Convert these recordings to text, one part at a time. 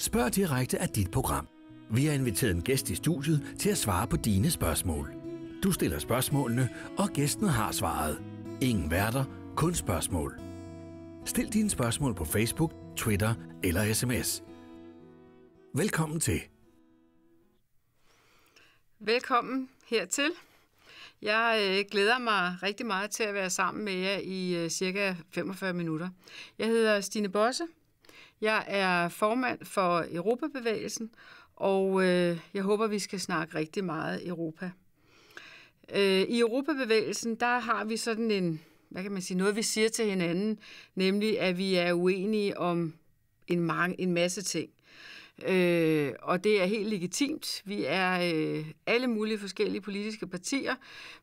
Spørg direkte af dit program. Vi har inviteret en gæst i studiet til at svare på dine spørgsmål. Du stiller spørgsmålene, og gæsten har svaret. Ingen værter, kun spørgsmål. Stil dine spørgsmål på Facebook, Twitter eller sms. Velkommen til. Velkommen hertil. Jeg øh, glæder mig rigtig meget til at være sammen med jer i øh, cirka 45 minutter. Jeg hedder Stine Bosse, jeg er formand for Europabevægelsen, og øh, jeg håber, vi skal snakke rigtig meget Europa. Øh, I Europabevægelsen, der har vi sådan en, hvad kan man sige, noget vi siger til hinanden, nemlig at vi er uenige om en, mange, en masse ting. Øh, og det er helt legitimt. Vi er øh, alle mulige forskellige politiske partier,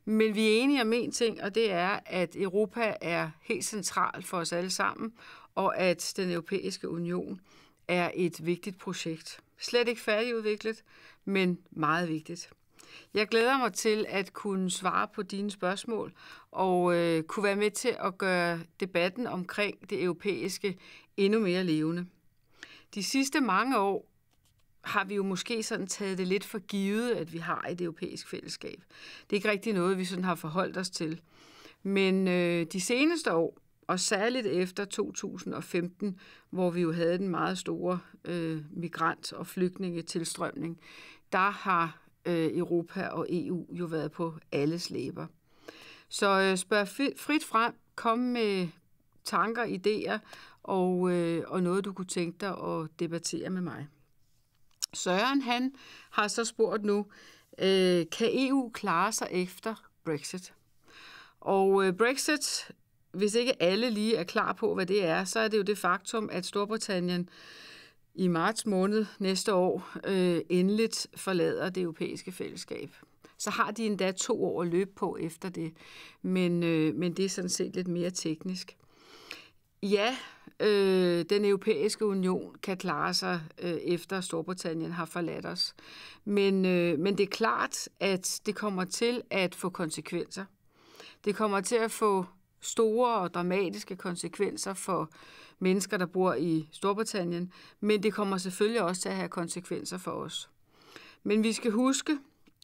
men vi er enige om én ting, og det er, at Europa er helt central for os alle sammen, og at den europæiske union er et vigtigt projekt. Slet ikke færdigudviklet, men meget vigtigt. Jeg glæder mig til at kunne svare på dine spørgsmål og øh, kunne være med til at gøre debatten omkring det europæiske endnu mere levende. De sidste mange år har vi jo måske sådan taget det lidt for givet, at vi har et europæisk fællesskab. Det er ikke rigtig noget, vi sådan har forholdt os til. Men øh, de seneste år og særligt efter 2015, hvor vi jo havde den meget store øh, migrant- og flygtningetilstrømning, der har øh, Europa og EU jo været på alle slæber. Så øh, spørg frit frem, kom med tanker, idéer og, øh, og noget, du kunne tænke dig at debattere med mig. Søren, han har så spurgt nu, øh, kan EU klare sig efter Brexit? Og øh, Brexit hvis ikke alle lige er klar på, hvad det er, så er det jo det faktum, at Storbritannien i marts måned næste år øh, endeligt forlader det europæiske fællesskab. Så har de endda to år at løbe på efter det, men, øh, men det er sådan set lidt mere teknisk. Ja, øh, den europæiske union kan klare sig øh, efter Storbritannien har forladt os. Men, øh, men det er klart, at det kommer til at få konsekvenser. Det kommer til at få store og dramatiske konsekvenser for mennesker, der bor i Storbritannien, men det kommer selvfølgelig også til at have konsekvenser for os. Men vi skal huske,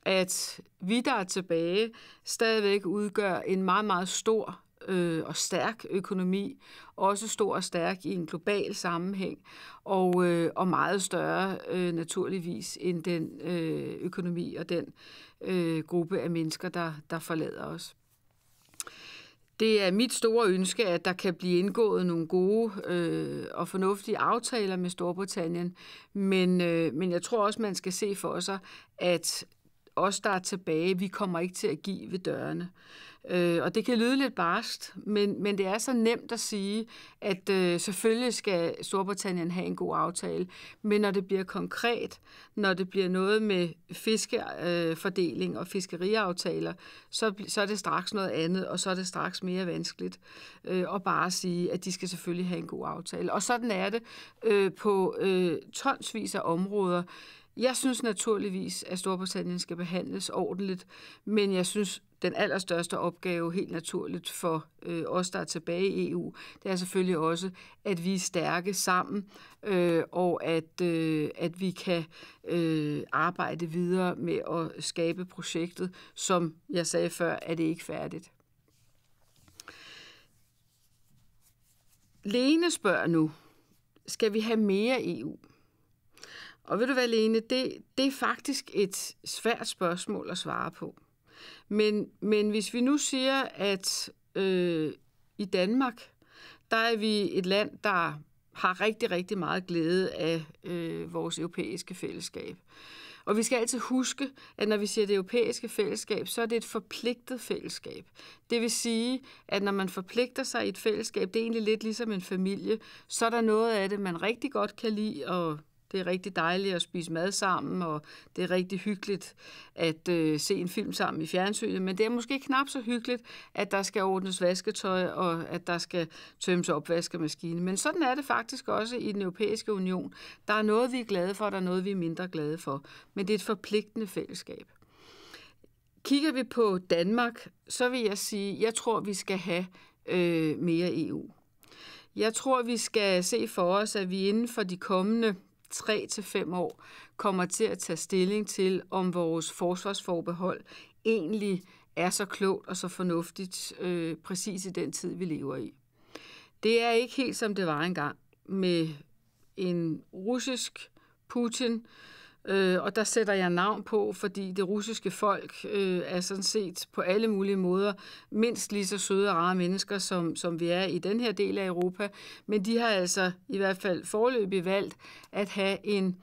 at vi, der er tilbage, stadigvæk udgør en meget, meget stor øh, og stærk økonomi, også stor og stærk i en global sammenhæng, og, øh, og meget større øh, naturligvis end den øh, økonomi og den øh, gruppe af mennesker, der, der forlader os. Det er mit store ønske, at der kan blive indgået nogle gode øh, og fornuftige aftaler med Storbritannien, men, øh, men jeg tror også, man skal se for sig, at os, der er tilbage, vi kommer ikke til at give ved dørene. Øh, og det kan lyde lidt barst, men, men det er så nemt at sige, at øh, selvfølgelig skal Storbritannien have en god aftale, men når det bliver konkret, når det bliver noget med fiskefordeling øh, og fiskeriaftaler, så, så er det straks noget andet, og så er det straks mere vanskeligt øh, at bare sige, at de skal selvfølgelig have en god aftale. Og sådan er det øh, på øh, tonsvis af områder. Jeg synes naturligvis, at Storbritannien skal behandles ordentligt, men jeg synes, den allerstørste opgave helt naturligt for øh, os, der er tilbage i EU, det er selvfølgelig også, at vi er stærke sammen, øh, og at, øh, at vi kan øh, arbejde videre med at skabe projektet. Som jeg sagde før, at det ikke færdigt. Lene spørger nu, skal vi have mere EU? Og ved du hvad, Lene, det, det er faktisk et svært spørgsmål at svare på. Men, men hvis vi nu siger, at øh, i Danmark, der er vi et land, der har rigtig, rigtig meget glæde af øh, vores europæiske fællesskab. Og vi skal altid huske, at når vi siger det europæiske fællesskab, så er det et forpligtet fællesskab. Det vil sige, at når man forpligter sig i et fællesskab, det er egentlig lidt ligesom en familie, så er der noget af det, man rigtig godt kan lide og det er rigtig dejligt at spise mad sammen, og det er rigtig hyggeligt at øh, se en film sammen i fjernsynet, men det er måske knap så hyggeligt, at der skal ordnes vasketøj, og at der skal tømmes opvaskemaskine. Men sådan er det faktisk også i den europæiske union. Der er noget, vi er glade for, og der er noget, vi er mindre glade for. Men det er et forpligtende fællesskab. Kigger vi på Danmark, så vil jeg sige, jeg tror, vi skal have øh, mere EU. Jeg tror, vi skal se for os, at vi inden for de kommende 3 til fem år kommer til at tage stilling til, om vores forsvarsforbehold egentlig er så klogt og så fornuftigt øh, præcis i den tid, vi lever i. Det er ikke helt som det var engang med en russisk Putin, øh, Øh, og der sætter jeg navn på, fordi det russiske folk øh, er sådan set på alle mulige måder mindst lige så søde og rare mennesker, som, som vi er i den her del af Europa. Men de har altså i hvert fald forløbig valgt at have en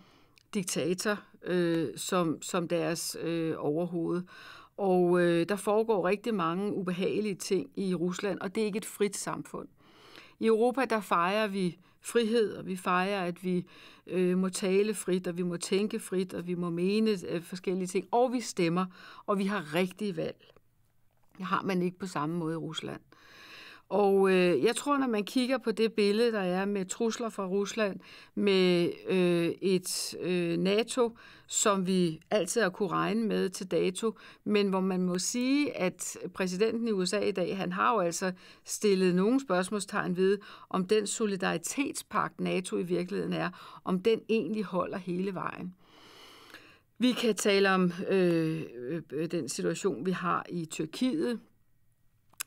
diktator øh, som, som deres øh, overhoved. Og øh, der foregår rigtig mange ubehagelige ting i Rusland, og det er ikke et frit samfund. I Europa der fejrer vi frihed, og vi fejrer, at vi øh, må tale frit, og vi må tænke frit, og vi må mene øh, forskellige ting, og vi stemmer, og vi har rigtige valg. Det har man ikke på samme måde i Rusland. Og øh, jeg tror, når man kigger på det billede, der er med trusler fra Rusland, med øh, et øh, NATO, som vi altid har kunne regne med til dato, men hvor man må sige, at præsidenten i USA i dag, han har jo altså stillet nogle spørgsmålstegn ved, om den solidaritetspagt NATO i virkeligheden er, om den egentlig holder hele vejen. Vi kan tale om øh, øh den situation, vi har i Tyrkiet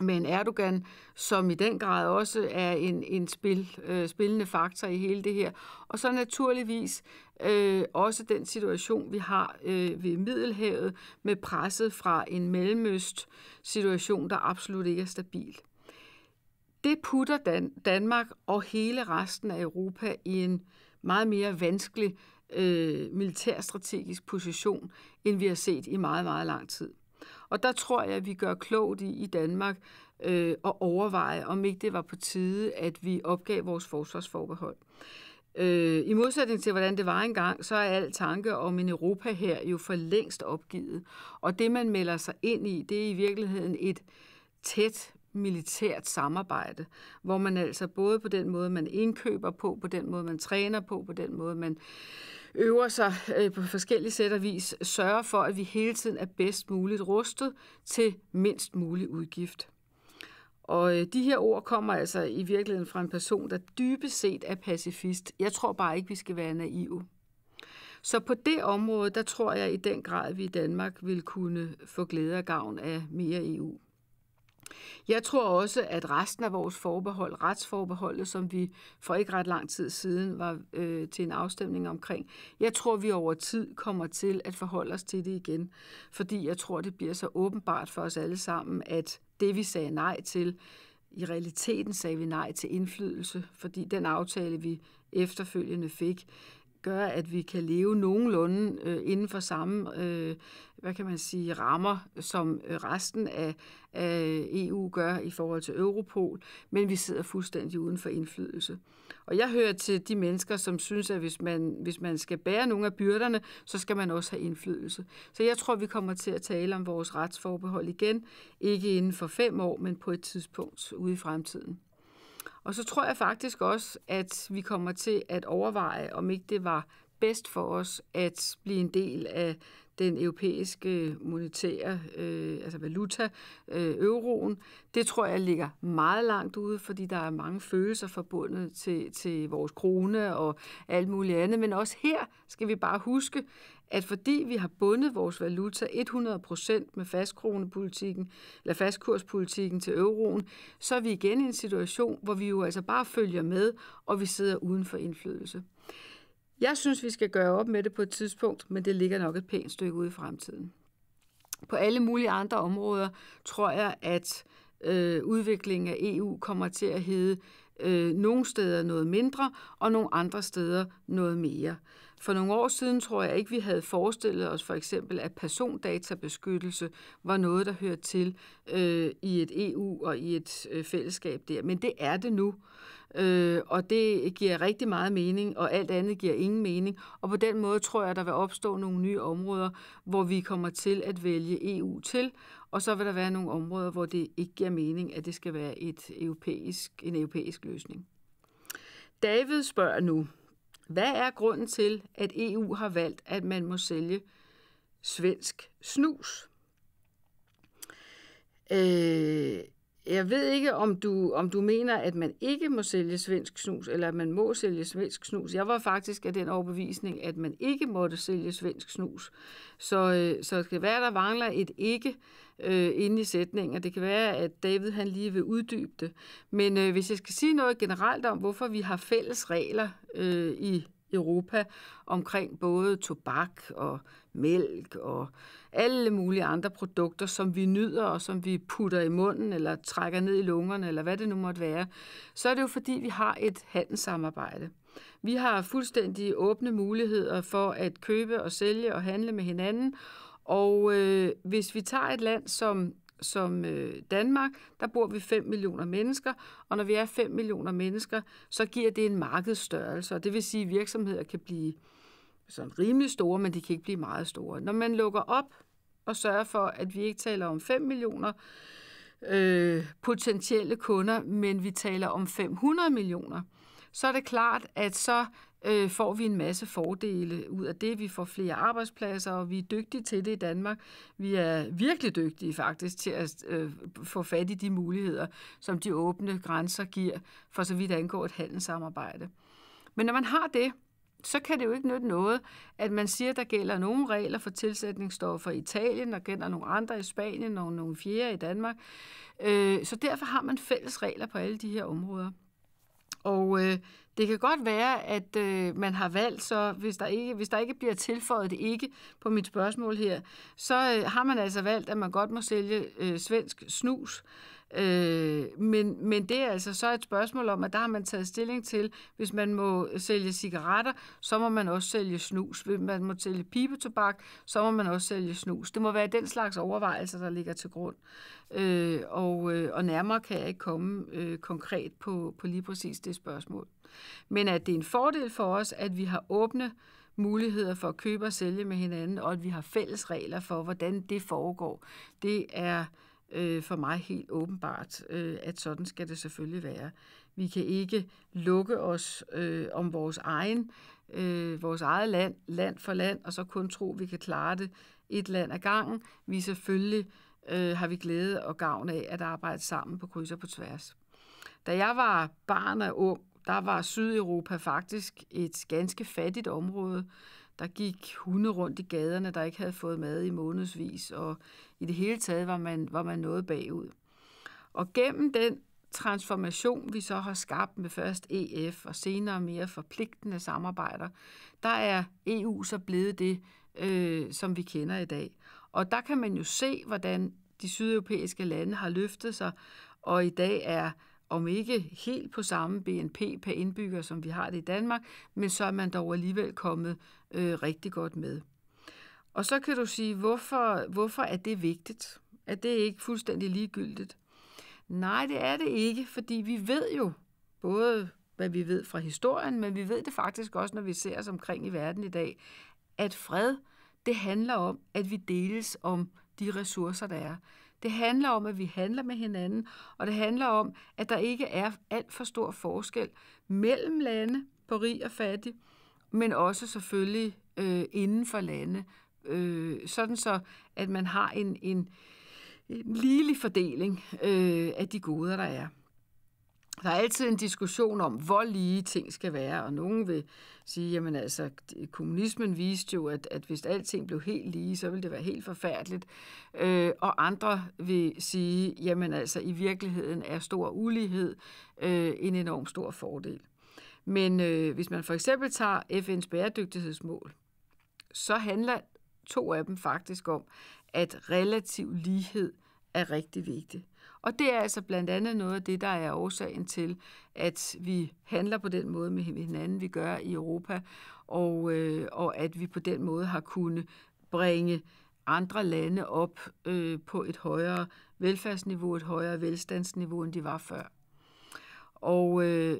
med en Erdogan, som i den grad også er en, en spil, øh, spillende faktor i hele det her. Og så naturligvis øh, også den situation, vi har øh, ved Middelhavet med presset fra en mellemøst-situation, der absolut ikke er stabil. Det putter Dan- Danmark og hele resten af Europa i en meget mere vanskelig øh, militærstrategisk position, end vi har set i meget, meget lang tid. Og der tror jeg, at vi gør klogt i, i Danmark øh, at overveje, om ikke det var på tide, at vi opgav vores forsvarsforbehold. Øh, I modsætning til, hvordan det var engang, så er al tanke om en Europa her jo for længst opgivet. Og det, man melder sig ind i, det er i virkeligheden et tæt militært samarbejde, hvor man altså både på den måde, man indkøber på, på den måde, man træner på, på den måde, man øh, øver sig øh, på forskellige sæt og vis, sørger for, at vi hele tiden er bedst muligt rustet til mindst mulig udgift. Og øh, de her ord kommer altså i virkeligheden fra en person, der dybest set er pacifist. Jeg tror bare ikke, vi skal være naive. Så på det område, der tror jeg i den grad, at vi i Danmark vil kunne få glæde og gavn af mere EU. Jeg tror også, at resten af vores forbehold, retsforbeholdet, som vi for ikke ret lang tid siden var øh, til en afstemning omkring, jeg tror, vi over tid kommer til at forholde os til det igen, fordi jeg tror, det bliver så åbenbart for os alle sammen, at det, vi sagde nej til, i realiteten sagde vi nej til indflydelse, fordi den aftale, vi efterfølgende fik, gør, at vi kan leve nogenlunde øh, inden for samme, øh, hvad kan man sige, rammer, som øh, resten af, af EU gør i forhold til Europol, men vi sidder fuldstændig uden for indflydelse. Og jeg hører til de mennesker, som synes, at hvis man, hvis man skal bære nogle af byrderne, så skal man også have indflydelse. Så jeg tror, vi kommer til at tale om vores retsforbehold igen, ikke inden for fem år, men på et tidspunkt ude i fremtiden. Og så tror jeg faktisk også, at vi kommer til at overveje, om ikke det var bedst for os at blive en del af den europæiske monetære øh, altså valuta, øh, euroen. Det tror jeg ligger meget langt ude, fordi der er mange følelser forbundet til, til vores krone og alt muligt andet. Men også her skal vi bare huske, at fordi vi har bundet vores valuta 100% med fastkronepolitikken, eller fastkurspolitikken til euroen, så er vi igen i en situation, hvor vi jo altså bare følger med, og vi sidder uden for indflydelse. Jeg synes, vi skal gøre op med det på et tidspunkt, men det ligger nok et pænt stykke ude i fremtiden. På alle mulige andre områder tror jeg, at øh, udviklingen af EU kommer til at hedde øh, nogle steder noget mindre, og nogle andre steder noget mere. For nogle år siden tror jeg ikke, vi havde forestillet os for eksempel, at persondatabeskyttelse var noget, der hører til øh, i et EU og i et øh, fællesskab der. Men det er det nu. Øh, og det giver rigtig meget mening, og alt andet giver ingen mening. Og på den måde tror jeg, at der vil opstå nogle nye områder, hvor vi kommer til at vælge EU til, og så vil der være nogle områder, hvor det ikke giver mening, at det skal være et europæisk, en europæisk løsning. David spørger nu, hvad er grunden til, at EU har valgt, at man må sælge svensk snus? Øh, jeg ved ikke, om du, om du mener, at man ikke må sælge svensk snus, eller at man må sælge svensk snus. Jeg var faktisk af den overbevisning, at man ikke måtte sælge svensk snus. Så, øh, så det kan være, at der mangler et ikke øh, inde i sætningen, og det kan være, at David han lige vil uddybe det. Men øh, hvis jeg skal sige noget generelt om, hvorfor vi har fælles regler øh, i Europa omkring både tobak og mælk og øh, alle mulige andre produkter, som vi nyder og som vi putter i munden eller trækker ned i lungerne eller hvad det nu måtte være, så er det jo fordi, vi har et handelssamarbejde. Vi har fuldstændig åbne muligheder for at købe og sælge og handle med hinanden, og øh, hvis vi tager et land som som øh, Danmark, der bor vi 5 millioner mennesker, og når vi er 5 millioner mennesker, så giver det en markedsstørrelse, og det vil sige, at virksomheder kan blive sådan rimelig store, men de kan ikke blive meget store. Når man lukker op og sørger for, at vi ikke taler om 5 millioner øh, potentielle kunder, men vi taler om 500 millioner, så er det klart, at så øh, får vi en masse fordele ud af det. Vi får flere arbejdspladser, og vi er dygtige til det i Danmark. Vi er virkelig dygtige faktisk til at øh, få fat i de muligheder, som de åbne grænser giver, for så vidt angår et handelssamarbejde. Men når man har det, så kan det jo ikke nytte noget, at man siger, at der gælder nogle regler for tilsætningsstoffer i Italien, der gælder nogle andre i Spanien og nogle fjerde i Danmark. Øh, så derfor har man fælles regler på alle de her områder. Og øh, det kan godt være, at øh, man har valgt, så hvis der, ikke, hvis der ikke bliver tilføjet det ikke på mit spørgsmål her, så øh, har man altså valgt, at man godt må sælge øh, svensk snus Øh, men, men det er altså så et spørgsmål om, at der har man taget stilling til, hvis man må sælge cigaretter, så må man også sælge snus. Hvis man må sælge pibetobak, så må man også sælge snus. Det må være den slags overvejelser, der ligger til grund. Øh, og, øh, og nærmere kan jeg ikke komme øh, konkret på, på lige præcis det spørgsmål. Men at det er en fordel for os, at vi har åbne muligheder for at købe og sælge med hinanden, og at vi har fælles regler for, hvordan det foregår, det er øh, for mig helt åbenbart, øh, at sådan skal det selvfølgelig være. Vi kan ikke lukke os øh, om vores egen, øh, vores eget land, land for land, og så kun tro, at vi kan klare det et land ad gangen. Vi selvfølgelig øh, har vi glæde og gavn af at arbejde sammen på kryds og på tværs. Da jeg var barn og ung, der var Sydeuropa faktisk et ganske fattigt område. Der gik hunde rundt i gaderne, der ikke havde fået mad i månedsvis, og i det hele taget var man, var man noget bagud. Og gennem den transformation, vi så har skabt med først EF og senere mere forpligtende samarbejder, der er EU så blevet det, øh, som vi kender i dag. Og der kan man jo se, hvordan de sydeuropæiske lande har løftet sig, og i dag er om ikke helt på samme BNP per indbygger, som vi har det i Danmark, men så er man dog alligevel kommet øh, rigtig godt med. Og så kan du sige, hvorfor, hvorfor er det vigtigt? Er det ikke fuldstændig ligegyldigt? Nej, det er det ikke, fordi vi ved jo, både hvad vi ved fra historien, men vi ved det faktisk også, når vi ser os omkring i verden i dag, at fred, det handler om, at vi deles om de ressourcer, der er. Det handler om, at vi handler med hinanden, og det handler om, at der ikke er alt for stor forskel mellem lande på rig og fattig, men også selvfølgelig øh, inden for lande, øh, sådan så, at man har en, en, en ligelig fordeling øh, af de goder, der er. Der er altid en diskussion om, hvor lige ting skal være, og nogen vil sige, jamen altså, kommunismen viste jo, at, at hvis alting blev helt lige, så ville det være helt forfærdeligt, øh, og andre vil sige, jamen altså, i virkeligheden er stor ulighed øh, en enorm stor fordel. Men øh, hvis man for eksempel tager FN's bæredygtighedsmål, så handler to af dem faktisk om, at relativ lighed er rigtig vigtig. Og det er altså blandt andet noget af det, der er årsagen til, at vi handler på den måde med hinanden, vi gør i Europa, og, øh, og at vi på den måde har kunnet bringe andre lande op øh, på et højere velfærdsniveau, et højere velstandsniveau, end de var før. Og øh,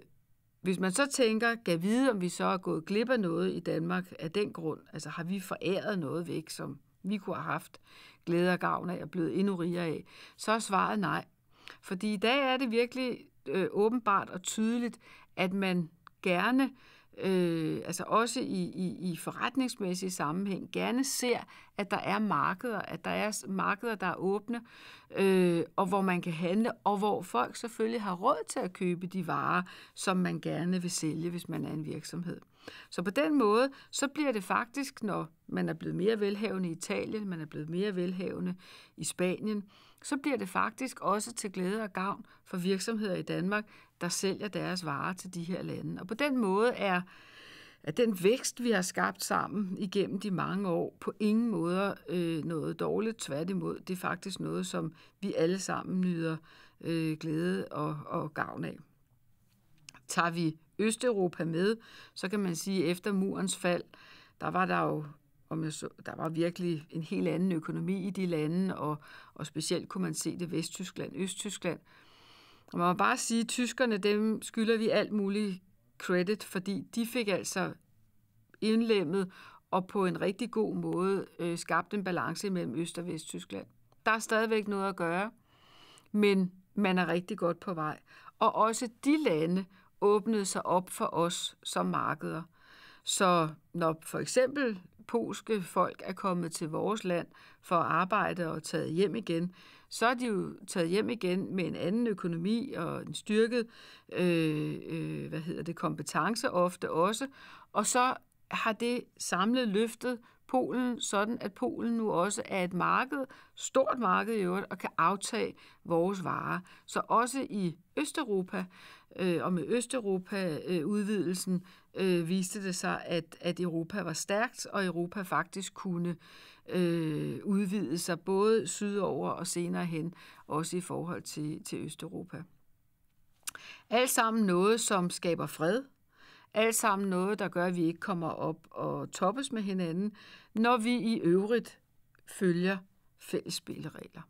hvis man så tænker, kan vide, om vi så er gået glip af noget i Danmark af den grund, altså har vi foræret noget væk, som vi kunne have haft glæde og gavn af og blevet endnu rigere af, så er svaret nej. Fordi i dag er det virkelig øh, åbenbart og tydeligt, at man gerne, øh, altså også i, i, i forretningsmæssig sammenhæng, gerne ser, at der er markeder, at der er markeder, der er åbne, øh, og hvor man kan handle, og hvor folk selvfølgelig har råd til at købe de varer, som man gerne vil sælge, hvis man er en virksomhed. Så på den måde, så bliver det faktisk, når man er blevet mere velhavende i Italien, man er blevet mere velhavende i Spanien, så bliver det faktisk også til glæde og gavn for virksomheder i Danmark, der sælger deres varer til de her lande. Og på den måde er at den vækst, vi har skabt sammen igennem de mange år, på ingen måder øh, noget dårligt. Tværtimod, det er faktisk noget, som vi alle sammen nyder øh, glæde og, og gavn af. Tager vi Østeuropa med, så kan man sige, at efter murens fald, der var der jo om jeg så, der var virkelig en helt anden økonomi i de lande, og, og specielt kunne man se det Vesttyskland, Østtyskland. Og man må bare sige, at tyskerne, dem skylder vi alt muligt credit, fordi de fik altså indlemmet og på en rigtig god måde øh, skabt en balance mellem Øst- og Vesttyskland. Der er stadigvæk noget at gøre, men man er rigtig godt på vej. Og også de lande åbnede sig op for os som markeder. Så når for eksempel polske folk er kommet til vores land for at arbejde og taget hjem igen, så er de jo taget hjem igen med en anden økonomi og en styrket øh, øh, hvad hedder det, kompetence ofte også. Og så har det samlet løftet Polen, sådan at Polen nu også er et marked, stort marked i øvrigt, og kan aftage vores varer. Så også i Østeuropa øh, og med Østeuropa-udvidelsen øh, øh, viste det sig, at, at Europa var stærkt, og Europa faktisk kunne øh, udvide sig både sydover og senere hen, også i forhold til, til Østeuropa. Alt sammen noget, som skaber fred, alt sammen noget, der gør, at vi ikke kommer op og toppes med hinanden, når vi i øvrigt følger fælles spilleregler.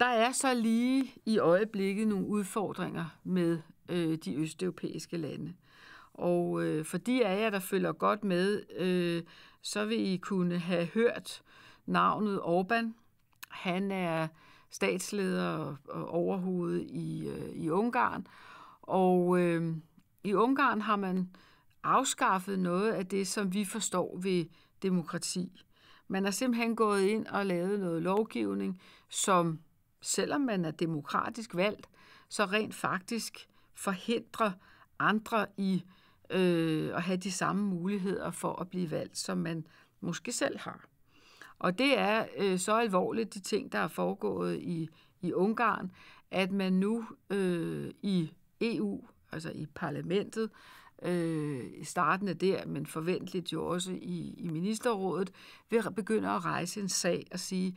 Der er så lige i øjeblikket nogle udfordringer med øh, de østeuropæiske lande. Og øh, for de af jer, der følger godt med, øh, så vil I kunne have hørt navnet Orbán. Han er statsleder og overhoved i, øh, i Ungarn. Og øh, i Ungarn har man afskaffet noget af det, som vi forstår ved demokrati. Man er simpelthen gået ind og lavet noget lovgivning, som selvom man er demokratisk valgt, så rent faktisk forhindre andre i øh, at have de samme muligheder for at blive valgt, som man måske selv har. Og det er øh, så alvorligt, de ting, der er foregået i, i Ungarn, at man nu øh, i EU, altså i parlamentet, øh, startende der, men forventeligt jo også i, i ministerrådet, vil begynde at rejse en sag og sige,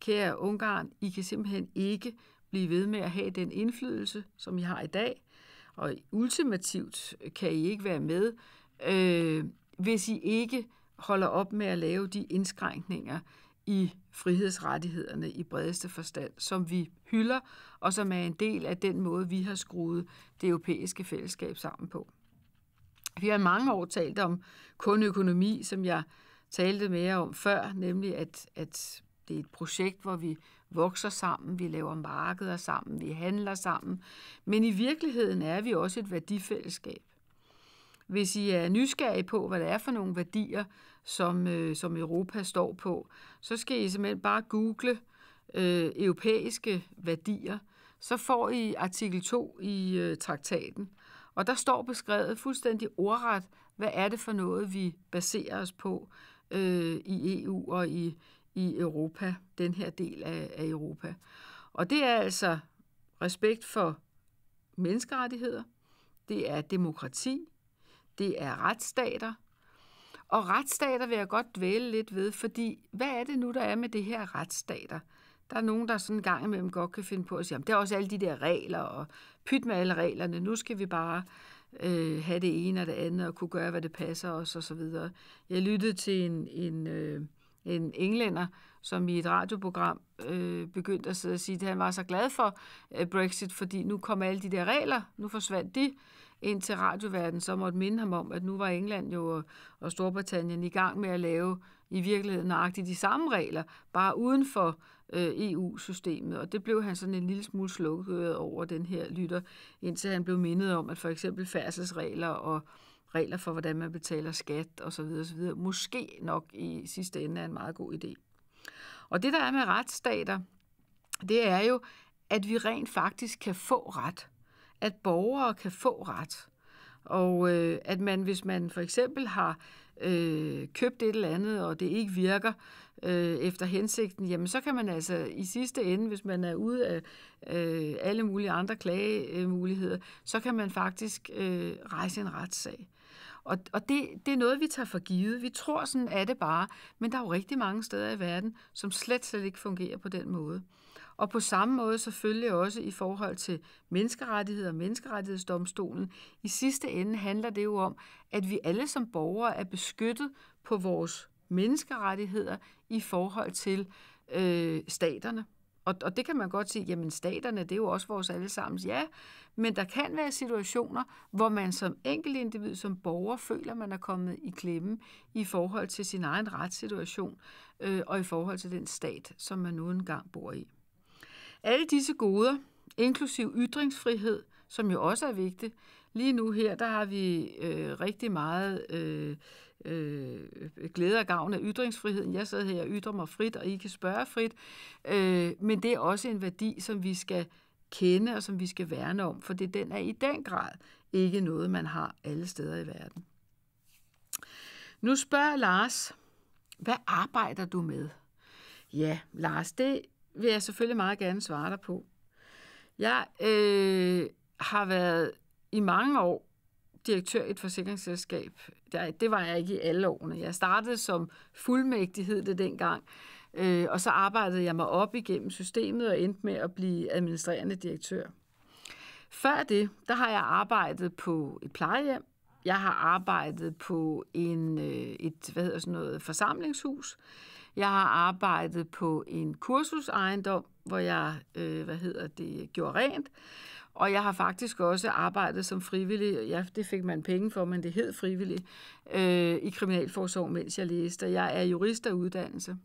kære Ungarn, I kan simpelthen ikke blive ved med at have den indflydelse, som I har i dag, og ultimativt kan I ikke være med, øh, hvis I ikke holder op med at lave de indskrænkninger i frihedsrettighederne i bredeste forstand, som vi hylder, og som er en del af den måde, vi har skruet det europæiske fællesskab sammen på. Vi har mange år talt om kun økonomi, som jeg talte mere om før, nemlig at, at det er et projekt, hvor vi vokser sammen, vi laver markeder sammen, vi handler sammen. Men i virkeligheden er vi også et værdifællesskab. Hvis I er nysgerrige på, hvad det er for nogle værdier, som, øh, som Europa står på, så skal I simpelthen bare google øh, europæiske værdier. Så får I artikel 2 i øh, traktaten, og der står beskrevet fuldstændig ordret, hvad er det for noget, vi baserer os på øh, i EU og i i Europa, den her del af, af Europa. Og det er altså respekt for menneskerettigheder, det er demokrati, det er retsstater. Og retsstater vil jeg godt dvæle lidt ved, fordi hvad er det nu, der er med det her retsstater? Der er nogen, der sådan en gang imellem godt kan finde på at sige, at det er også alle de der regler, og pyt med alle reglerne, nu skal vi bare øh, have det ene og det andet, og kunne gøre, hvad det passer os, og så videre. Jeg lyttede til en, en øh, en englænder, som i et radioprogram øh, begyndte at sidde og sige, at han var så glad for øh, Brexit, fordi nu kom alle de der regler, nu forsvandt de ind til radioverdenen, så måtte minde ham om, at nu var England jo øh, og Storbritannien i gang med at lave i virkeligheden nøjagtigt de samme regler, bare uden for øh, EU-systemet. Og det blev han sådan en lille smule slukket over den her lytter, indtil han blev mindet om, at for eksempel færdselsregler og øh, regler for, hvordan man betaler skat osv. osv. Måske nok i sidste ende er en meget god idé. Og det, der er med retsstater, det er jo, at vi rent faktisk kan få ret. At borgere kan få ret. Og øh, at man, hvis man for eksempel har øh, købt et eller andet, og det ikke virker øh, efter hensigten, jamen så kan man altså i sidste ende, hvis man er ude af øh, alle mulige andre klagemuligheder, så kan man faktisk øh, rejse en retssag. Og, og det, det er noget, vi tager for givet. Vi tror, sådan er det bare. Men der er jo rigtig mange steder i verden, som slet, slet ikke fungerer på den måde. Og på samme måde selvfølgelig også i forhold til menneskerettigheder og menneskerettighedsdomstolen. I sidste ende handler det jo om, at vi alle som borgere er beskyttet på vores menneskerettigheder i forhold til øh, staterne. Og, og det kan man godt sige, jamen staterne, det er jo også vores allesammens, ja. Men der kan være situationer, hvor man som individ, som borger, føler, man er kommet i klemme i forhold til sin egen retssituation øh, og i forhold til den stat, som man nu engang bor i. Alle disse goder, inklusiv ytringsfrihed, som jo også er vigtigt. Lige nu her, der har vi øh, rigtig meget øh, øh, glæder og gavn af ytringsfriheden. Jeg sidder her og ytrer mig frit, og I kan spørge frit. Øh, men det er også en værdi, som vi skal kende og som vi skal værne om, for det den er i den grad ikke noget, man har alle steder i verden. Nu spørger Lars, hvad arbejder du med? Ja, Lars, det vil jeg selvfølgelig meget gerne svare dig på. Jeg øh, har været i mange år direktør i et forsikringsselskab. Det var jeg ikke i alle årene. Jeg startede som fuldmægtighed det dengang, øh, og så arbejdede jeg mig op igennem systemet og endte med at blive administrerende direktør. Før det, der har jeg arbejdet på et plejehjem. Jeg har arbejdet på en, øh, et hvad hedder sådan noget, forsamlingshus. Jeg har arbejdet på en kursusejendom, hvor jeg øh, hvad hedder det, gjorde rent. Og jeg har faktisk også arbejdet som frivillig, ja, det fik man penge for, men det hed frivillig, øh, i Kriminalforsorg, mens jeg læste. Jeg er jurist af uddannelse.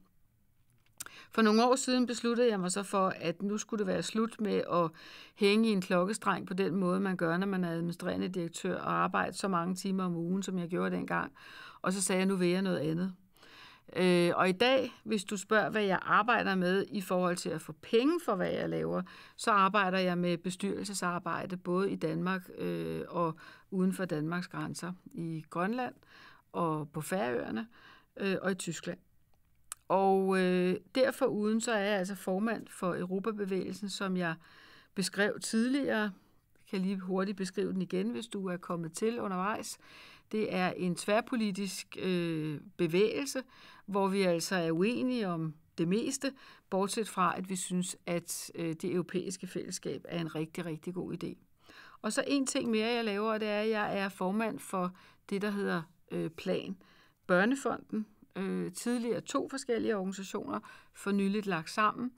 For nogle år siden besluttede jeg mig så for, at nu skulle det være slut med at hænge i en klokkestreng på den måde, man gør, når man er administrerende direktør og arbejder så mange timer om ugen, som jeg gjorde dengang. Og så sagde jeg, nu vil jeg noget andet. Øh, og i dag, hvis du spørger, hvad jeg arbejder med i forhold til at få penge for, hvad jeg laver, så arbejder jeg med bestyrelsesarbejde både i Danmark øh, og uden for Danmarks grænser, i Grønland og på Færøerne øh, og i Tyskland. Og øh, derfor uden så er jeg altså formand for Europabevægelsen, som jeg beskrev tidligere. Jeg kan lige hurtigt beskrive den igen, hvis du er kommet til undervejs. Det er en tværpolitisk øh, bevægelse, hvor vi altså er uenige om det meste, bortset fra, at vi synes, at øh, det europæiske fællesskab er en rigtig, rigtig god idé. Og så en ting mere, jeg laver, det er, at jeg er formand for det, der hedder øh, Plan Børnefonden. Øh, tidligere to forskellige organisationer, for nyligt lagt sammen.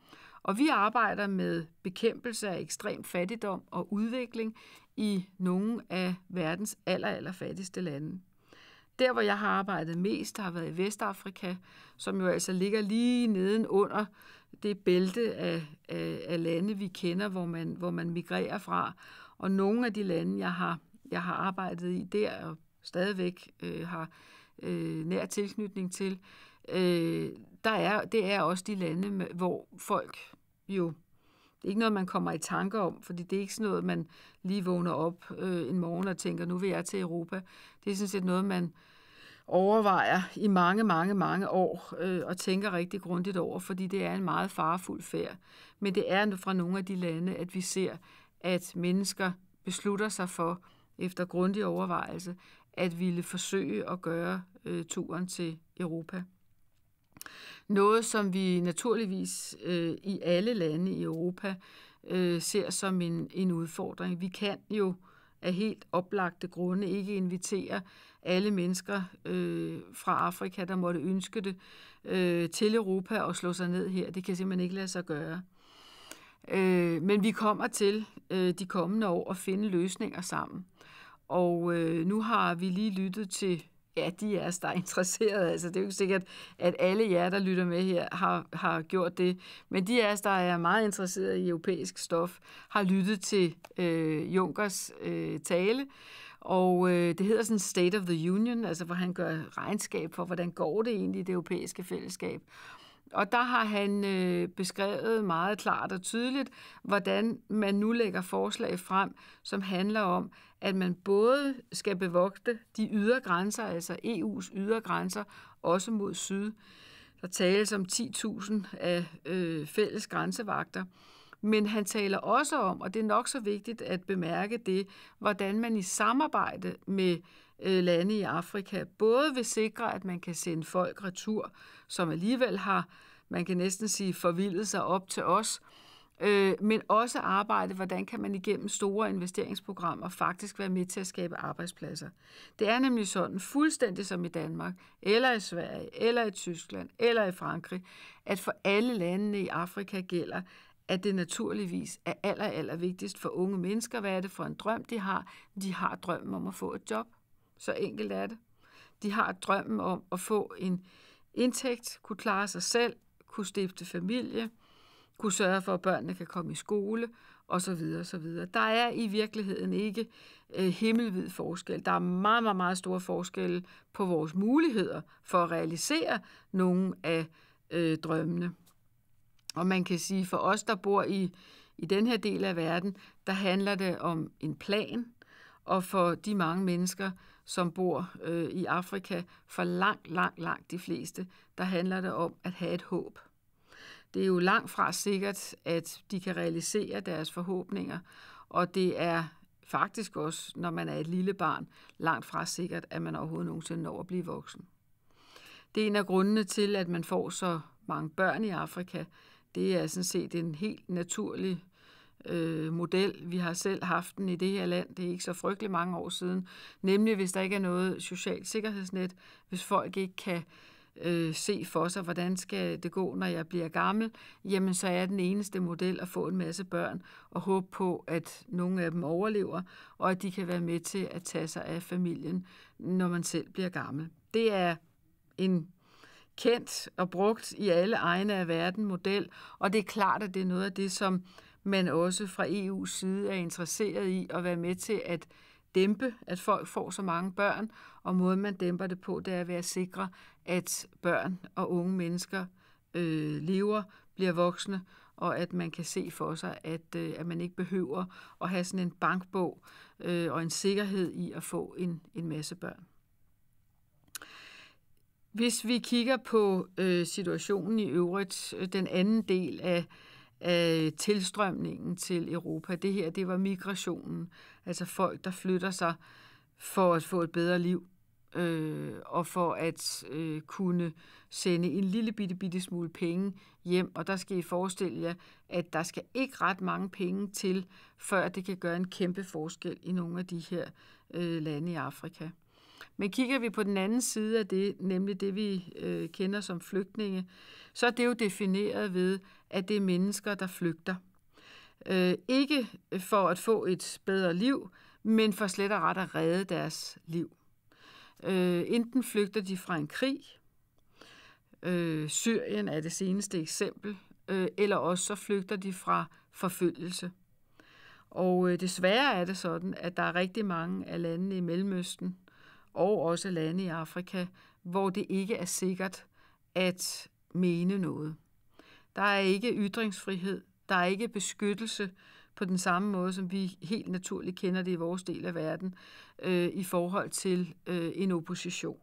Og vi arbejder med bekæmpelse af ekstrem fattigdom og udvikling i nogle af verdens aller, aller fattigste lande. Der, hvor jeg har arbejdet mest, har været i Vestafrika, som jo altså ligger lige neden under det bælte af, af, af lande, vi kender, hvor man, hvor man migrerer fra. Og nogle af de lande, jeg har, jeg har arbejdet i der, og stadigvæk øh, har øh, nær tilknytning til, øh, der er, det er også de lande, hvor folk jo, det er ikke noget, man kommer i tanker om, fordi det er ikke sådan noget, man lige vågner op øh, en morgen og tænker, nu vil jeg til Europa. Det er sådan set noget, man overvejer i mange, mange, mange år øh, og tænker rigtig grundigt over, fordi det er en meget farefuld færd. Men det er fra nogle af de lande, at vi ser, at mennesker beslutter sig for, efter grundig overvejelse, at ville forsøge at gøre øh, turen til Europa. Noget, som vi naturligvis øh, i alle lande i Europa øh, ser som en, en udfordring. Vi kan jo af helt oplagte grunde ikke invitere alle mennesker øh, fra Afrika, der måtte ønske det, øh, til Europa og slå sig ned her. Det kan simpelthen ikke lade sig gøre. Øh, men vi kommer til øh, de kommende år at finde løsninger sammen. Og øh, nu har vi lige lyttet til ja, de af os, der er interesserede, altså det er jo ikke sikkert, at alle jer, der lytter med her, har, har gjort det, men de af os, der er meget interesserede i europæisk stof, har lyttet til øh, Junkers øh, tale, og øh, det hedder sådan State of the Union, altså hvor han gør regnskab for, hvordan går det egentlig i det europæiske fællesskab. Og der har han øh, beskrevet meget klart og tydeligt, hvordan man nu lægger forslag frem, som handler om, at man både skal bevogte de ydre grænser, altså EU's ydre grænser, også mod syd. Der tales om 10.000 af øh, fælles grænsevagter. Men han taler også om, og det er nok så vigtigt at bemærke det, hvordan man i samarbejde med øh, lande i Afrika både vil sikre, at man kan sende folk retur, som alligevel har, man kan næsten sige, forvildet sig op til os, øh, øh, men også arbejde, hvordan kan man igennem store investeringsprogrammer faktisk være med til at skabe arbejdspladser. Det er nemlig sådan, fuldstændig som i Danmark, eller i Sverige, eller i Tyskland, eller i Frankrig, at for alle landene i Afrika gælder, at det naturligvis er aller, aller vigtigst for unge mennesker. Hvad er det for en drøm, de har? De har drømmen om at få et job. Så enkelt er det. De har drømmen om at få en indtægt, kunne klare sig selv, kunne stifte familie, kunne sørge for, at børnene kan komme i skole osv. osv. Der er i virkeligheden ikke øh, himmelvid forskel. Der er meget, meget, meget store forskelle på vores muligheder for at realisere nogle af øh, drømmene. Og man kan sige, for os, der bor i, i den her del af verden, der handler det om en plan, og for de mange mennesker, som bor øh, i Afrika, for langt, langt, langt de fleste, der handler det om at have et håb. Det er jo langt fra sikkert, at de kan realisere deres forhåbninger, og det er faktisk også, når man er et lille barn, langt fra sikkert, at man overhovedet nogensinde når at blive voksen. Det er en af grundene til, at man får så mange børn i Afrika. Det er sådan set en helt naturlig øh, model. Vi har selv haft den i det her land, det er ikke så frygtelig mange år siden. Nemlig hvis der ikke er noget socialt sikkerhedsnet, hvis folk ikke kan øh, se for sig, hvordan skal det gå, når jeg bliver gammel, jamen så er den eneste model at få en masse børn og håbe på, at nogle af dem overlever, og at de kan være med til at tage sig af familien, når man selv bliver gammel. Det er en kendt og brugt i alle egne af verden model, og det er klart, at det er noget af det, som man også fra EU's side er interesseret i at være med til at dæmpe, at folk får så mange børn, og måden man dæmper det på, det er ved at sikre, at børn og unge mennesker øh, lever, bliver voksne, og at man kan se for sig, at, øh, at man ikke behøver at have sådan en bankbog øh, og en sikkerhed i at få en, en masse børn. Hvis vi kigger på øh, situationen i øvrigt, øh, den anden del af øh, tilstrømningen til Europa. Det her, det var migrationen. Altså folk, der flytter sig for at få et bedre liv øh, og for at øh, kunne sende en lille bitte, bitte smule penge hjem. Og der skal I forestille jer, at der skal ikke ret mange penge til, før det kan gøre en kæmpe forskel i nogle af de her øh, lande i Afrika. Men kigger vi på den anden side af det, nemlig det vi øh, kender som flygtninge, så er det jo defineret ved, at det er mennesker, der flygter. Øh, ikke for at få et bedre liv, men for slet og ret at redde deres liv. Øh, enten flygter de fra en krig, øh, Syrien er det seneste eksempel, øh, eller også så flygter de fra forfølgelse. Og øh, desværre er det sådan, at der er rigtig mange af landene i Mellemøsten og også lande i Afrika, hvor det ikke er sikkert at mene noget. Der er ikke ytringsfrihed, der er ikke beskyttelse på den samme måde, som vi helt naturligt kender det i vores del af verden, øh, i forhold til øh, en opposition.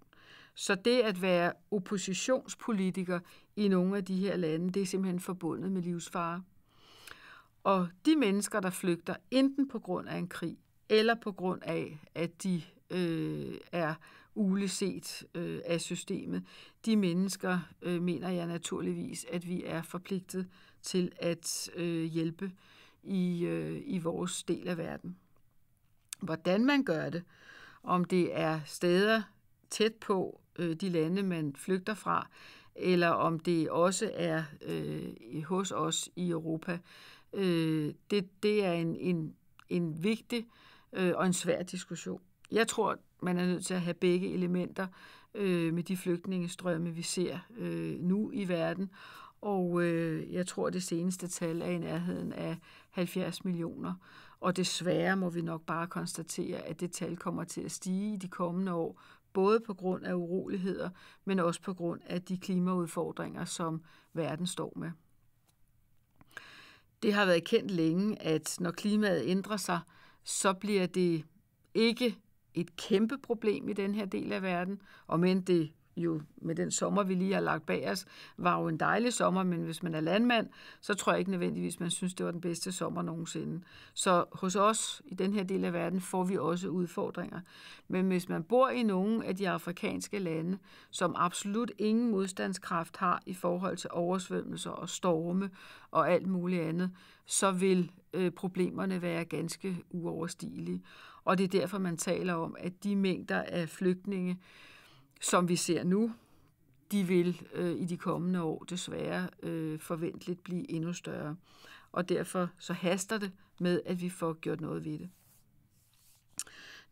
Så det at være oppositionspolitiker i nogle af de her lande, det er simpelthen forbundet med livsfare. Og de mennesker, der flygter, enten på grund af en krig, eller på grund af, at de øh, er uleset øh, af systemet. De mennesker øh, mener jeg naturligvis, at vi er forpligtet til at øh, hjælpe i, øh, i vores del af verden. Hvordan man gør det, om det er steder tæt på øh, de lande, man flygter fra, eller om det også er øh, hos os i Europa, øh, det, det er en, en, en vigtig øh, og en svær diskussion. Jeg tror, man er nødt til at have begge elementer øh, med de flygtningestrømme, vi ser øh, nu i verden. Og øh, jeg tror, det seneste tal er i nærheden af 70 millioner. Og desværre må vi nok bare konstatere, at det tal kommer til at stige i de kommende år, både på grund af uroligheder, men også på grund af de klimaudfordringer, som verden står med. Det har været kendt længe, at når klimaet ændrer sig, så bliver det ikke et kæmpe problem i den her del af verden, og men det jo med den sommer, vi lige har lagt bag os, var jo en dejlig sommer, men hvis man er landmand, så tror jeg ikke nødvendigvis, man synes, det var den bedste sommer nogensinde. Så hos os i den her del af verden får vi også udfordringer. Men hvis man bor i nogle af de afrikanske lande, som absolut ingen modstandskraft har i forhold til oversvømmelser og storme og alt muligt andet, så vil øh, problemerne være ganske uoverstigelige. Og det er derfor, man taler om, at de mængder af flygtninge, som vi ser nu, de vil øh, i de kommende år desværre øh, forventeligt blive endnu større. Og derfor så haster det med, at vi får gjort noget ved det.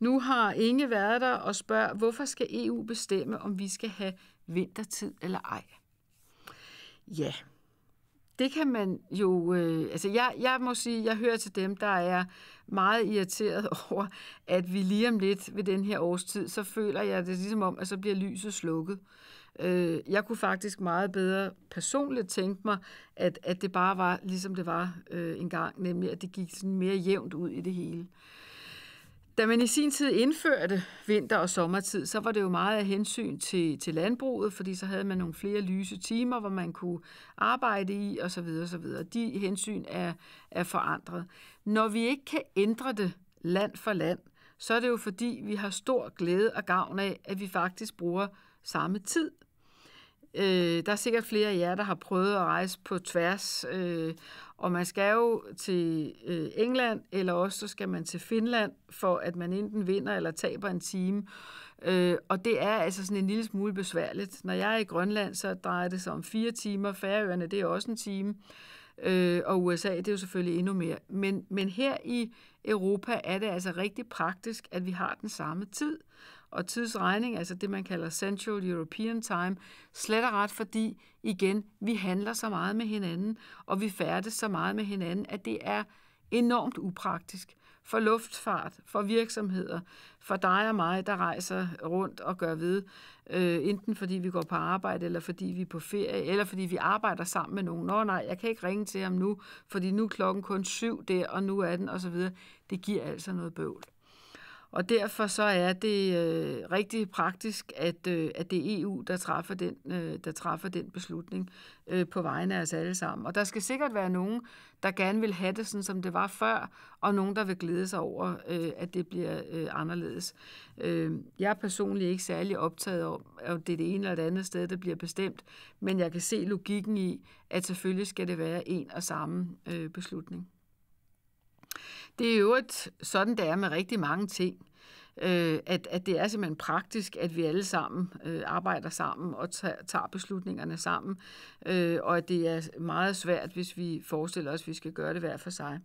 Nu har Inge været der og spørger, hvorfor skal EU bestemme, om vi skal have vintertid eller ej? Ja, det kan man jo... Øh, altså jeg, jeg må sige, jeg hører til dem, der er meget irriteret over, at vi lige om lidt ved den her årstid, så føler jeg det ligesom om, at så bliver lyset slukket. Øh, jeg kunne faktisk meget bedre personligt tænke mig, at, at det bare var, ligesom det var øh, engang, nemlig at det gik sådan mere jævnt ud i det hele. Øh, da man i sin tid indførte vinter- og sommertid, så var det jo meget af hensyn til, til landbruget, fordi så havde man nogle flere lyse timer, hvor man kunne arbejde i osv. osv. De hensyn er, er forandret. Når vi ikke kan ændre det land for land, så er det jo fordi, vi har stor glæde og gavn af, at vi faktisk bruger samme tid – Øh, der er sikkert flere af jer, der har prøvet at rejse på tværs, øh, og man skal jo til øh, England, eller også så skal man til Finland, for at man enten vinder eller taber en time. Øh, og det er altså sådan en lille smule besværligt. Når jeg er i Grønland, så drejer det sig om fire timer. Færøerne, det er også en time. Øh, og USA, det er jo selvfølgelig endnu mere. Men, men her i Europa er det altså rigtig praktisk, at vi har den samme tid og tidsregning, altså det man kalder Central European Time, slet og ret, fordi igen, vi handler så meget med hinanden, og vi færdes så meget med hinanden, at det er enormt upraktisk for luftfart, for virksomheder, for dig og mig, der rejser rundt og gør ved, øh, enten fordi vi går på arbejde, eller fordi vi er på ferie, eller fordi vi arbejder sammen med nogen. Nå nej, jeg kan ikke ringe til ham nu, fordi nu er klokken kun syv der, og nu er den, osv. Det giver altså noget bøvl. Og derfor så er det øh, rigtig praktisk, at, øh, at det er EU, der træffer den, øh, der træffer den beslutning øh, på vegne af os alle sammen. Og der skal sikkert være nogen, der gerne vil have det, sådan som det var før, og nogen, der vil glæde sig over, øh, at det bliver øh, anderledes. Øh, jeg er personligt ikke særlig optaget om, om det er det ene eller det andet sted, der bliver bestemt, men jeg kan se logikken i, at selvfølgelig skal det være en og samme øh, beslutning. Det er jo et, sådan, det er med rigtig mange ting. Øh, at, at det er simpelthen praktisk, at vi alle sammen øh, arbejder sammen og tager beslutningerne sammen, øh, og at det er meget svært, hvis vi forestiller os, at vi skal gøre det hver for sig.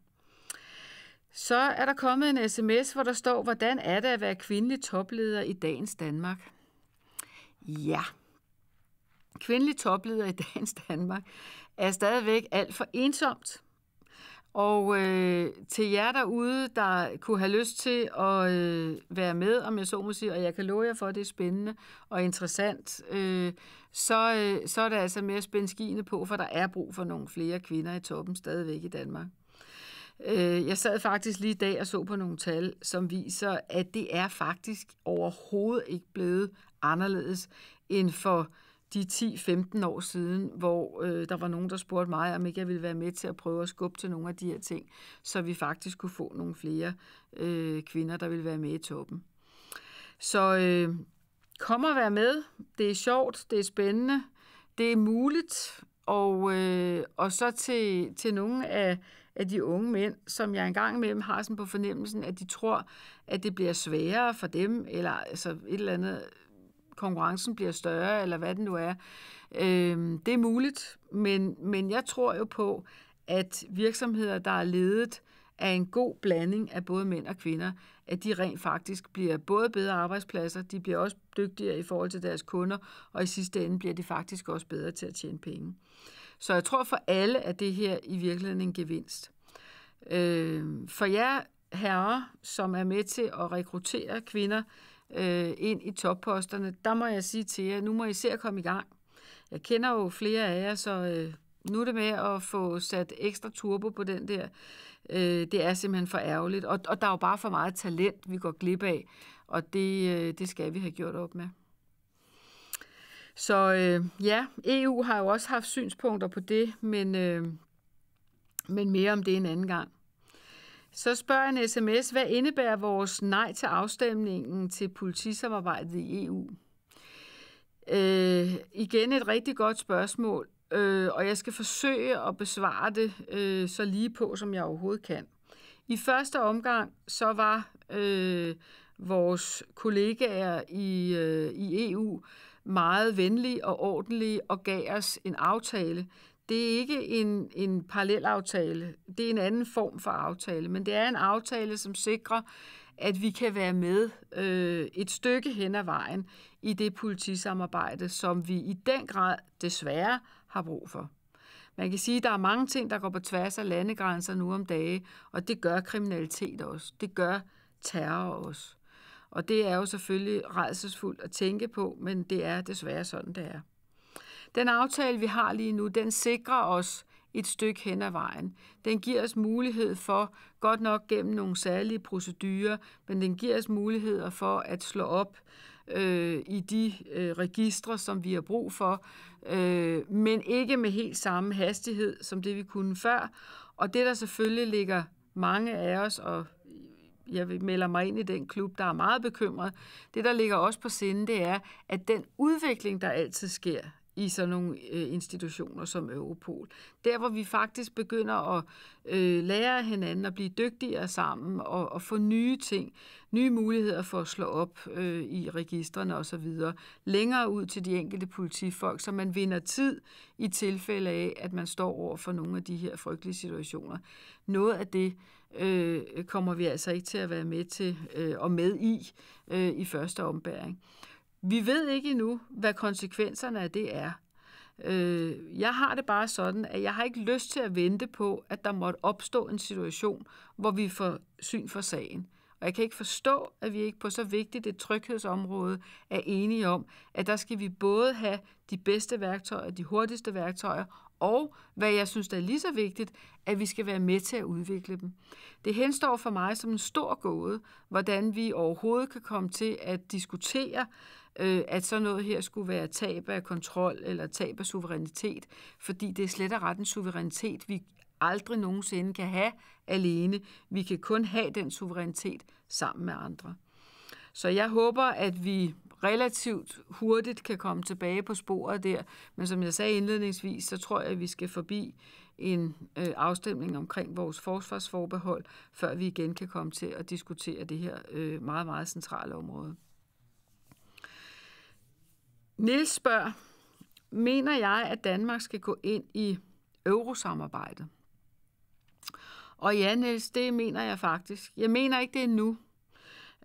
Så er der kommet en sms, hvor der står, hvordan er det at være kvindelig topleder i dagens Danmark? Ja, kvindelig topleder i dagens Danmark er stadigvæk alt for ensomt. Og øh, til jer derude, der kunne have lyst til at øh, være med, om jeg så må sige, og jeg kan love jer for, at det er spændende og interessant, øh, så, øh, så er det altså mere spændskine på, for der er brug for nogle flere kvinder i toppen stadigvæk i Danmark. Øh, jeg sad faktisk lige i dag og så på nogle tal, som viser, at det er faktisk overhovedet ikke blevet anderledes end for de 10-15 år siden, hvor øh, der var nogen, der spurgte mig, om ikke jeg ville være med til at prøve at skubbe til nogle af de her ting, så vi faktisk kunne få nogle flere øh, kvinder, der ville være med i toppen. Så øh, kom og vær med. Det er sjovt, det er spændende, det er muligt. Og, øh, og så til, til nogle af, af de unge mænd, som jeg engang imellem har sådan på fornemmelsen, at de tror, at det bliver sværere for dem, eller altså et eller andet konkurrencen bliver større, eller hvad det nu er. Øh, det er muligt, men, men jeg tror jo på, at virksomheder, der er ledet af en god blanding af både mænd og kvinder, at de rent faktisk bliver både bedre arbejdspladser, de bliver også dygtigere i forhold til deres kunder, og i sidste ende bliver de faktisk også bedre til at tjene penge. Så jeg tror for alle, at det her i virkeligheden en gevinst. Øh, for jer herrer, som er med til at rekruttere kvinder, øh, øh, ind i topposterne. Der må jeg sige til jer, nu må I se at komme i gang. Jeg kender jo flere af jer, så øh, nu er det med at få sat ekstra turbo på den der. Øh, det er simpelthen for ærgerligt, og, og der er jo bare for meget talent, vi går glip af, og det, øh, det skal vi have gjort op med. Så øh, ja, EU har jo også haft synspunkter på det, men, øh, men mere om det en anden gang. Så spørger en sms, hvad indebærer vores nej til afstemningen til politisamarbejdet i EU? Øh, igen et rigtig godt spørgsmål, øh, og jeg skal forsøge at besvare det øh, så lige på, som jeg overhovedet kan. I første omgang så var øh, vores kollegaer i, øh, i EU meget venlige og ordentlige og gav os en aftale, det er ikke en, en parallel aftale. Det er en anden form for aftale, men det er en aftale, som sikrer, at vi kan være med øh, et stykke hen ad vejen i det politisamarbejde, som vi i den grad desværre har brug for. Man kan sige, at der er mange ting, der går på tværs af landegrænser nu om dage, og det gør kriminalitet også. Det gør terror også. Og det er jo selvfølgelig rejsesfuldt at tænke på, men det er desværre sådan, det er. Den aftale, vi har lige nu, den sikrer os et stykke hen ad vejen. Den giver os mulighed for, godt nok gennem nogle særlige procedurer, men den giver os muligheder for at slå op øh, i de øh, registre, som vi har brug for, øh, men ikke med helt samme hastighed som det, vi kunne før. Og det, der selvfølgelig ligger mange af os, og jeg melder mig ind i den klub, der er meget bekymret. Det, der ligger også på sinde, det er, at den udvikling, der altid sker, i sådan nogle øh, institutioner som Europol. Der, hvor vi faktisk begynder at øh, lære hinanden at blive dygtigere sammen og, og få nye ting, nye muligheder for at slå op øh, i registrene osv., længere ud til de enkelte politifolk, så man vinder tid i tilfælde af, at man står over for nogle af de her frygtelige situationer. Noget af det øh, kommer vi altså ikke til at være med til øh, og med i øh, i første ombæring. Øh, vi ved ikke endnu, hvad konsekvenserne af det er. Øh, jeg har det bare sådan, at jeg har ikke lyst til at vente på, at der måtte opstå en situation, hvor vi får syn for sagen. Og jeg kan ikke forstå, at vi ikke på så vigtigt et tryghedsområde er enige om, at der skal vi både have de bedste værktøjer, de hurtigste værktøjer, og hvad jeg synes der er lige så vigtigt, at vi skal være med til at udvikle dem. Det henstår for mig som en stor gåde, hvordan vi overhovedet kan komme til at diskutere øh, at sådan noget her skulle være tab af kontrol eller tab af suverænitet, fordi det er slet og ret en suverænitet, vi aldrig nogensinde kan have alene. Vi kan kun have den suverænitet sammen med andre. Så jeg håber, at vi relativt hurtigt kan komme tilbage på sporet der. Men som jeg sagde indledningsvis, så tror jeg, at vi skal forbi en øh, afstemning omkring vores forsvarsforbehold, før vi igen kan komme til at diskutere det her øh, meget, meget centrale område. Nils spørger, mener jeg, at Danmark skal gå ind i eurosamarbejdet? Og ja, Niels, det mener jeg faktisk. Jeg mener ikke det endnu,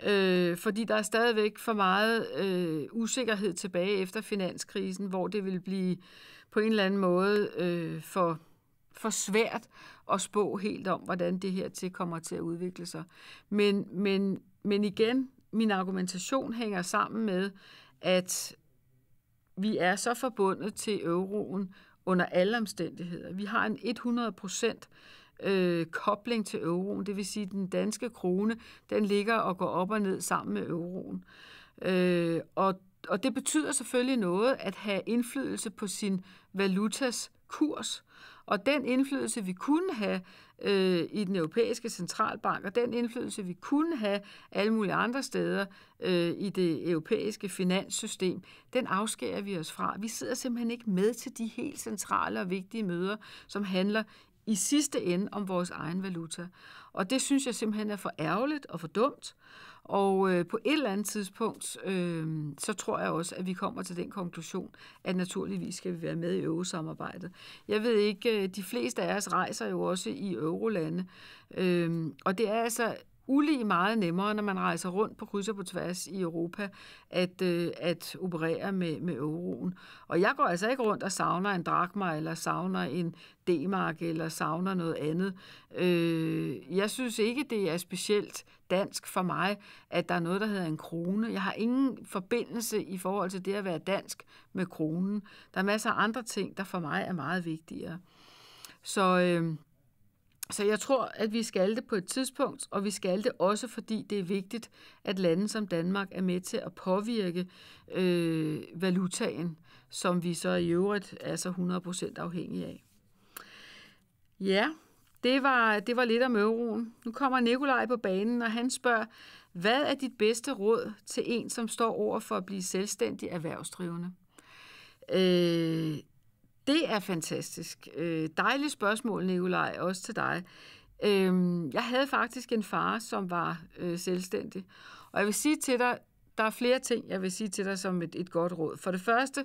øh, fordi der er stadigvæk for meget øh, usikkerhed tilbage efter finanskrisen, hvor det vil blive på en eller anden måde øh, for, for svært at spå helt om, hvordan det her til kommer til at udvikle sig. Men, men, men igen, min argumentation hænger sammen med, at vi er så forbundet til euroen under alle omstændigheder. Vi har en 100 procent øh, kobling til euroen, det vil sige, at den danske krone, den ligger og går op og ned sammen med euroen. Øh, og, og det betyder selvfølgelig noget at have indflydelse på sin valutas kurs. Og den indflydelse, vi kunne have øh, i den europæiske centralbank, og den indflydelse, vi kunne have alle mulige andre steder øh, i det europæiske finanssystem, den afskærer vi os fra. Vi sidder simpelthen ikke med til de helt centrale og vigtige møder, som handler i sidste ende om vores egen valuta. Og det synes jeg simpelthen er for ærgerligt og for dumt. Og øh, på et eller andet tidspunkt, øh, så tror jeg også, at vi kommer til den konklusion, at naturligvis skal vi være med i eurosamarbejdet. Jeg ved ikke, øh, de fleste af os rejser jo også i eurolande, øh, og det er altså ulige meget nemmere, når man rejser rundt på kryds og på tværs i Europa, at, øh, at operere med, med euroen. Og jeg går altså ikke rundt og savner en drakma, eller savner en D-mark, eller savner noget andet. Øh, jeg synes ikke, det er specielt dansk for mig, at der er noget, der hedder en krone. Jeg har ingen forbindelse i forhold til det at være dansk med kronen. Der er masser af andre ting, der for mig er meget vigtigere. Så... Øh, så jeg tror, at vi skal det på et tidspunkt, og vi skal det også, fordi det er vigtigt, at lande som Danmark er med til at påvirke øh, valutaen, som vi så i øvrigt er så 100% afhængige af. Ja, det var, det var lidt om euroen. Nu kommer Nikolaj på banen, og han spørger, hvad er dit bedste råd til en, som står over for at blive selvstændig erhvervsdrivende? Øh, det er fantastisk. Øh, dejligt spørgsmål, Nikolaj, også til dig. Øh, jeg havde faktisk en far, som var øh, selvstændig. Og jeg vil sige til dig, der er flere ting, jeg vil sige til dig som et, et godt råd. For det første,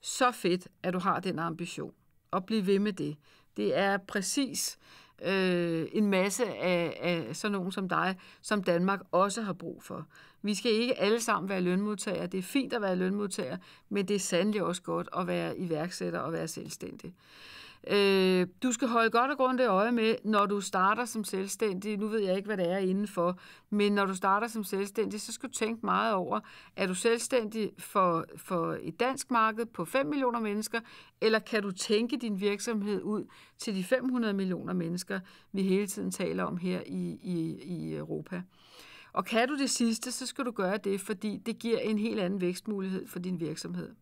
så fedt, at du har den ambition. Og bliv ved med det. Det er præcis øh, en masse af, af sådan nogen som dig, som Danmark også har brug for. Vi skal ikke alle sammen være lønmodtagere. Det er fint at være lønmodtager, men det er sandelig også godt at være iværksætter og være selvstændig. Øh, du skal holde godt og grundigt øje med, når du starter som selvstændig. Nu ved jeg ikke, hvad det er indenfor, men når du starter som selvstændig, så skal du tænke meget over, er du selvstændig for, for et dansk marked på 5 millioner mennesker, eller kan du tænke din virksomhed ud til de 500 millioner mennesker, vi hele tiden taler om her i, i, i Europa? Og kan du det sidste, så skal du gøre det, fordi det giver en helt anden vækstmulighed for din virksomhed.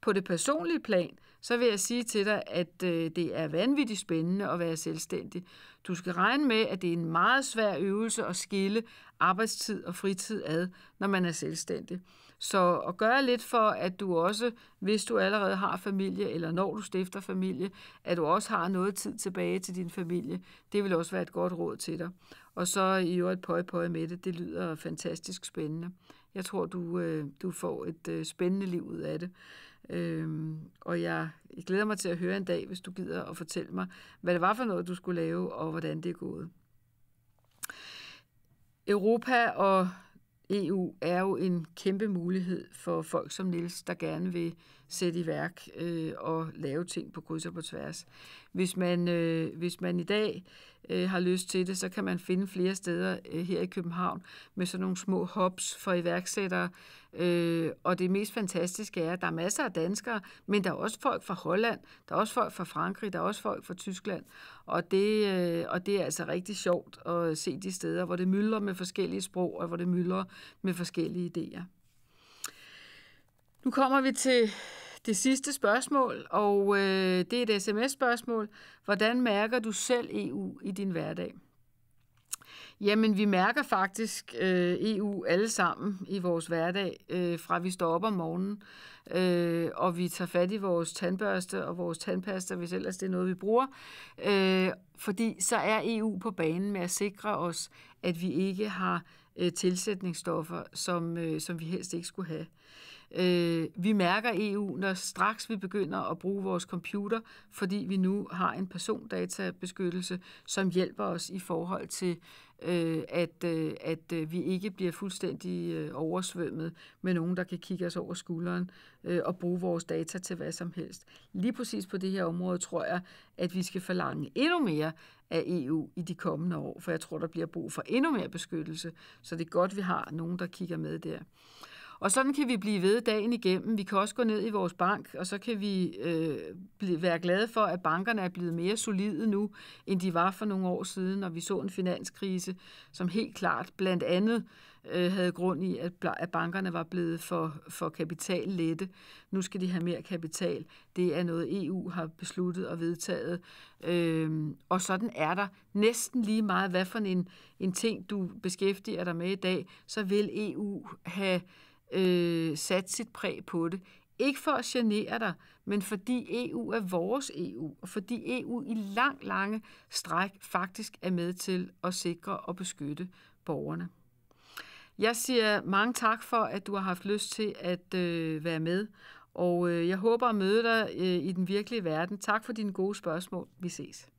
På det personlige plan, så vil jeg sige til dig, at øh, det er vanvittigt spændende at være selvstændig. Du skal regne med, at det er en meget svær øvelse at skille arbejdstid og fritid ad, når man er selvstændig. Så at gøre lidt for, at du også, hvis du allerede har familie, eller når du stifter familie, at du også har noget tid tilbage til din familie, det vil også være et godt råd til dig. Og så i øvrigt pøj pøj med det, det lyder fantastisk spændende. Jeg tror, du, øh, du får et øh, spændende liv ud af det. Øhm, og jeg, jeg glæder mig til at høre en dag, hvis du gider at fortælle mig, hvad det var for noget, du skulle lave, og hvordan det er gået. Europa og EU er jo en kæmpe mulighed for folk som Nils, der gerne vil sætte i værk øh, og lave ting på kryds og på tværs. Hvis man, øh, hvis man i dag øh, har lyst til det, så kan man finde flere steder øh, her i København med sådan nogle små hops for iværksættere. Øh, og det mest fantastiske er, at der er masser af danskere, men der er også folk fra Holland, der er også folk fra Frankrig, der er også folk fra Tyskland. Og det, øh, og det er altså rigtig sjovt at se de steder, hvor det myldrer med forskellige sprog, og hvor det myldrer med forskellige idéer. Nu kommer vi til det sidste spørgsmål, og øh, det er et sms-spørgsmål. Hvordan mærker du selv EU i din hverdag? Jamen, vi mærker faktisk øh, EU alle sammen i vores hverdag, øh, fra vi står op om morgenen, øh, og vi tager fat i vores tandbørste og vores tandpasta, hvis ellers det er noget, vi bruger. Øh, fordi så er EU på banen med at sikre os, at vi ikke har øh, tilsætningsstoffer, som, øh, som vi helst ikke skulle have. Øh, vi mærker EU, når straks vi begynder at bruge vores computer, fordi vi nu har en persondatabeskyttelse, som hjælper os i forhold til, øh, at, øh, at øh, vi ikke bliver fuldstændig øh, oversvømmet med nogen, der kan kigge os over skulderen øh, og bruge vores data til hvad som helst. Lige præcis på det her område tror jeg, at vi skal forlange endnu mere af EU i de kommende år, for jeg tror, der bliver brug for endnu mere beskyttelse, så det er godt, vi har nogen, der kigger med der. Og sådan kan vi blive ved dagen igennem. Vi kan også gå ned i vores bank, og så kan vi øh, blive, være glade for, at bankerne er blevet mere solide nu, end de var for nogle år siden, når vi så en finanskrise, som helt klart blandt andet øh, havde grund i, at, at bankerne var blevet for, for kapitallette. Nu skal de have mere kapital. Det er noget, EU har besluttet og vedtaget. Øh, og sådan er der næsten lige meget, hvad for en, en ting, du beskæftiger dig med i dag, så vil EU have øh, sat sit præg på det. Ikke for at genere dig, men fordi EU er vores EU, og fordi EU i lang, lange stræk faktisk er med til at sikre og beskytte borgerne. Jeg siger mange tak for, at du har haft lyst til at øh, være med, og øh, jeg håber at møde dig øh, i den virkelige verden. Tak for dine gode spørgsmål. Vi ses.